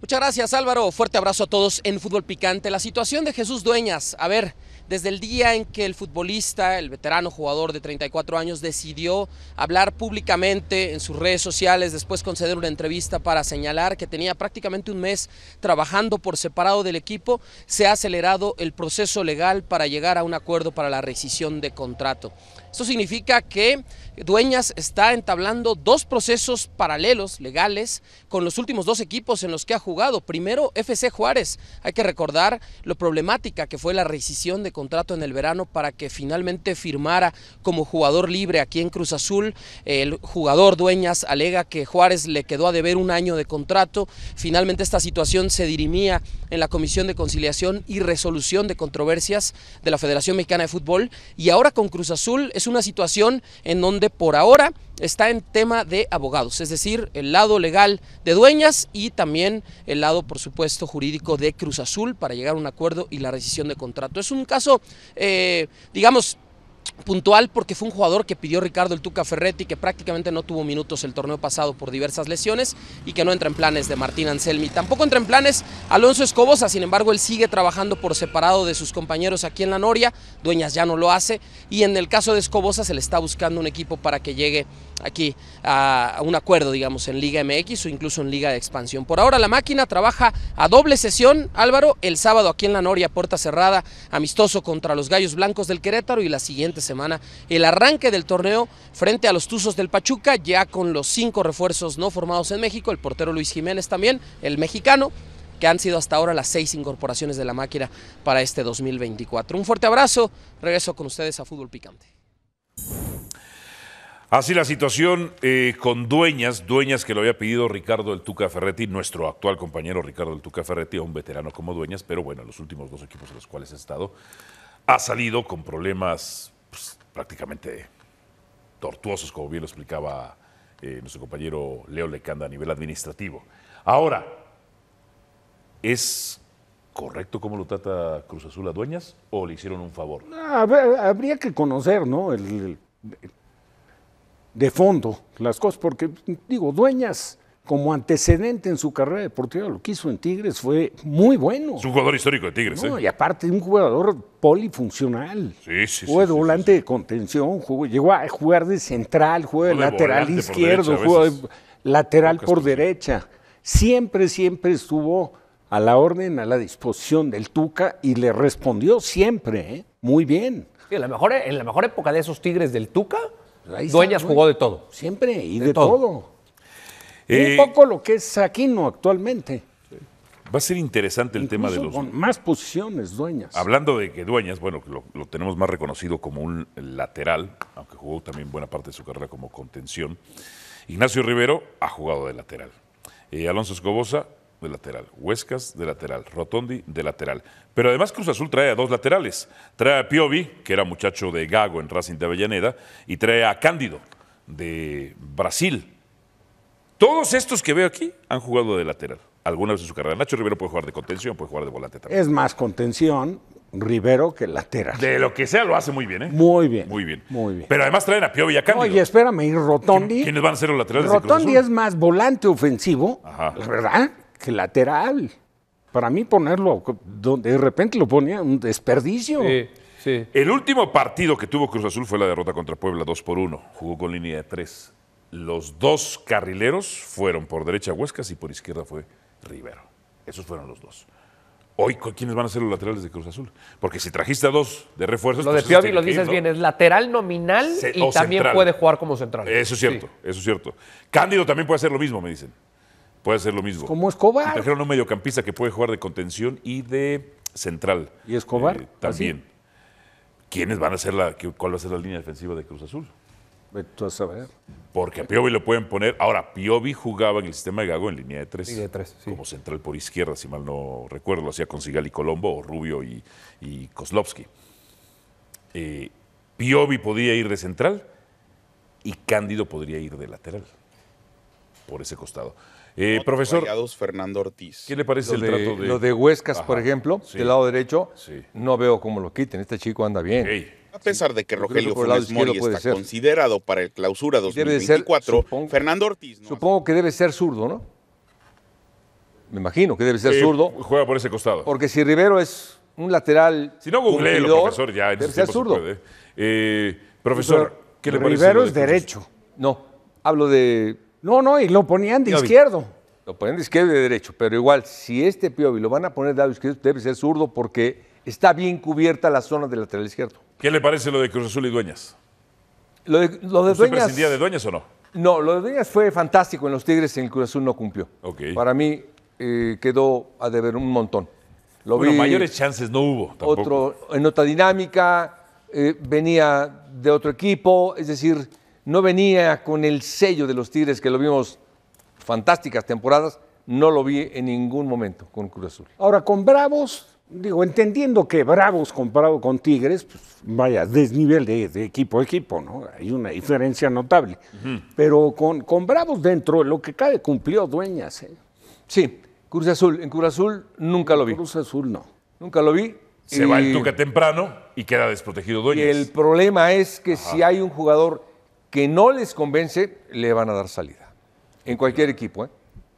Muchas gracias Álvaro, fuerte abrazo a todos en Fútbol Picante. La situación de Jesús Dueñas, a ver, desde el día en que el futbolista, el veterano jugador de 34 años, decidió hablar públicamente en sus redes sociales, después conceder una entrevista para señalar que tenía prácticamente un mes trabajando por separado del equipo, se ha acelerado el proceso legal para llegar a un acuerdo para la rescisión de contrato. Esto significa que Dueñas está entablando dos procesos paralelos legales con los últimos dos equipos en los que ha jugado jugado. Primero, FC Juárez. Hay que recordar lo problemática que fue la rescisión de contrato en el verano para que finalmente firmara como jugador libre aquí en Cruz Azul. El jugador Dueñas alega que Juárez le quedó a deber un año de contrato. Finalmente esta situación se dirimía en la Comisión de Conciliación y Resolución de Controversias de la Federación Mexicana de Fútbol. Y ahora con Cruz Azul es una situación en donde por ahora está en tema de abogados, es decir, el lado legal de dueñas y también el lado, por supuesto, jurídico de Cruz Azul para llegar a un acuerdo y la rescisión de contrato. Es un caso, eh, digamos, puntual porque fue un jugador que pidió Ricardo el Tuca Ferretti, que prácticamente no tuvo minutos el torneo pasado por diversas lesiones y que no entra en planes de Martín Anselmi. Tampoco entra en planes Alonso Escobosa, sin embargo, él sigue trabajando por separado de sus compañeros aquí en La Noria, Dueñas ya no lo hace, y en el caso de Escobosa se le está buscando un equipo para que llegue aquí a un acuerdo, digamos, en Liga MX o incluso en Liga de Expansión. Por ahora la máquina trabaja a doble sesión, Álvaro, el sábado aquí en La Noria, puerta cerrada, amistoso contra los Gallos Blancos del Querétaro y la siguiente semana el arranque del torneo frente a los Tuzos del Pachuca, ya con los cinco refuerzos no formados en México, el portero Luis Jiménez también, el mexicano, que han sido hasta ahora las seis incorporaciones de la máquina para este 2024. Un fuerte abrazo, regreso con ustedes a Fútbol Picante. Así la situación eh, con Dueñas, Dueñas que lo había pedido Ricardo el Tuca Ferretti, nuestro actual compañero Ricardo el Tuca Ferretti, un veterano como Dueñas, pero bueno, los últimos dos equipos en los cuales ha estado, ha salido con problemas pues, prácticamente tortuosos, como bien lo explicaba eh, nuestro compañero Leo Lecanda a nivel administrativo. Ahora, ¿es correcto cómo lo trata Cruz Azul a Dueñas o le hicieron un favor? habría que conocer, ¿no? el, de fondo las cosas, porque digo, Dueñas como antecedente en su carrera deportiva, lo que hizo en Tigres fue muy bueno. Es un jugador histórico de Tigres, ¿eh? Y aparte, un jugador polifuncional. Sí, sí, de volante de contención, jugó, llegó a jugar de central, jugó de, lateral izquierdo, jugó de lateral por derecha. Siempre, siempre estuvo a la orden, a la disposición del Tuca y le respondió siempre, ¿eh? muy bien. En la, mejor, en la mejor época de esos Tigres del Tuca, Dueñas jugó de todo. Siempre, y de, todo un eh, poco lo que es Aquino actualmente. Va a ser interesante el tema de los. más posiciones, Dueñas. Hablando de que Dueñas, bueno, lo, tenemos más reconocido como un lateral, aunque jugó también buena parte de su carrera como contención. Ignacio Rivero ha jugado de lateral. Eh, Alonso Escobosa, de lateral. Huescas, de lateral. Rotondi, de lateral. Pero además Cruz Azul trae a dos laterales. Trae a Piovi, que era muchacho de Gago en Racing de Avellaneda, y trae a Cándido, de Brasil. Todos estos que veo aquí han jugado de lateral alguna vez en su carrera. Nacho Rivero puede jugar de contención, puede jugar de volante también. Es más contención Rivero que lateral. De lo que sea lo hace muy bien, ¿eh? Muy bien. Muy bien. Muy bien. Pero además traen a Pío Villacán. Oye, espérame, y Rotondi. ¿Quiénes van a ser los laterales? Rotondi es más volante ofensivo, la verdad, que lateral. Para mí ponerlo, donde de repente lo ponía un desperdicio. Sí, sí. El último partido que tuvo Cruz Azul fue la derrota contra Puebla 2 por 1. Jugó con línea de 3 los dos carrileros fueron por derecha Huescas y por izquierda fue Rivero. Esos fueron los dos. Hoy, ¿quiénes van a ser los laterales de Cruz Azul? Porque si trajiste a dos de refuerzos. Lo de pues Piovi lo dices bien, es lateral nominal y también puede jugar como central. Eso es cierto, eso es cierto. Cándido también puede hacer lo mismo, me dicen. Puede hacer lo mismo. Como Escobar. Y trajeron un mediocampista que puede jugar de contención y de central. ¿Y Escobar? Eh, ¿Ah, también. ¿Quiénes van a ser la, cuál va a ser la línea defensiva de Cruz Azul? Porque a Piovi lo pueden poner. Ahora, Piovi jugaba en el sistema de Gago en línea de tres. Como central por izquierda, si mal no recuerdo. Lo hacía con Sigali y Colombo, o Rubio y, y eh, Piovi podía ir de central y Cándido podría ir de lateral. Por ese costado. Eh, profesor. Fernando Ortiz. ¿Qué le parece el trato de.? Lo de Huescas, por ejemplo, del lado derecho, no veo cómo lo quiten. Este chico anda bien. A pesar de que Rogelio Funes Mori está considerado para el clausura 2024, Fernando Ortiz... supongo que debe ser zurdo, ¿no? Me imagino que debe ser zurdo. Juega por ese costado. Porque si Rivero es un lateral... Si no googleé, profesor, ya... En debe ser zurdo. Eh, profesor, ¿qué le parece? Rivero es derecho. No, hablo de... No, no, y lo ponían de izquierdo. Lo ponían de izquierdo y de derecho, pero igual, si este Piovi lo van a poner de lado izquierdo, debe ser zurdo porque está bien cubierta la zona del lateral izquierdo. ¿Qué le parece lo de Cruz Azul y Dueñas? Lo de, prescindía de Dueñas o no? No, lo de Dueñas fue fantástico en los Tigres, en el Cruz Azul no cumplió. Para mí eh, quedó a deber un montón. Lo mayores chances no hubo. Otro, en otra dinámica, eh, venía de otro equipo, es decir, no venía con el sello de los Tigres que lo vimos fantásticas temporadas, no lo vi en ningún momento con Cruz Azul. Ahora, con Bravos, digo, entendiendo que Bravos comparado con Tigres, pues, vaya, desnivel de, equipo a equipo, ¿no? Hay una diferencia notable. Pero con, con, Bravos dentro, lo que cabe cumplió Dueñas. ¿eh? Sí, Cruz Azul. En Cruz Azul nunca lo vi. Cruz Azul no. Nunca lo vi. Se va el Tuca temprano y queda desprotegido Dueñas. el problema es que si hay un jugador que no les convence, le van a dar salida. En cualquier equipo, ¿eh?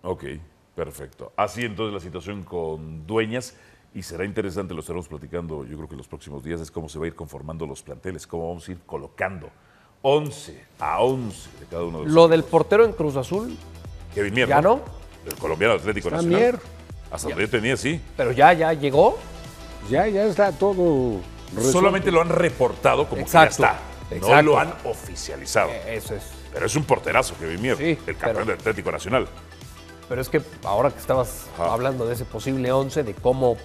Ok, perfecto. Así entonces la situación con Dueñas y será interesante, lo estaremos platicando yo creo que en los próximos días, es cómo se va a ir conformando los planteles, cómo vamos a ir colocando 11 a 11 de cada uno de los. Lo del portero en Cruz Azul. Kevin Mier. ¿Ya no? El colombiano Atlético ah, Nacional. Hasta donde yo tenía, sí. Pero ya, ya llegó. Ya, ya está todo. Resuelto. Solamente lo han reportado como que ya está. No lo han oficializado. E, eso es. Pero es un porterazo Kevin Mier, el campeón Atlético Nacional. Pero es que ahora que estabas hablando de ese posible 11, de cómo.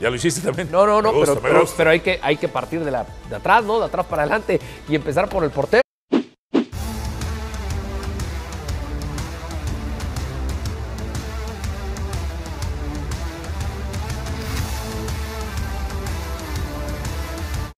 ya lo hiciste también. No, no, no, pero, pero, hay, que, hay que partir de, la, de atrás, ¿no? De atrás para adelante y empezar por el portero.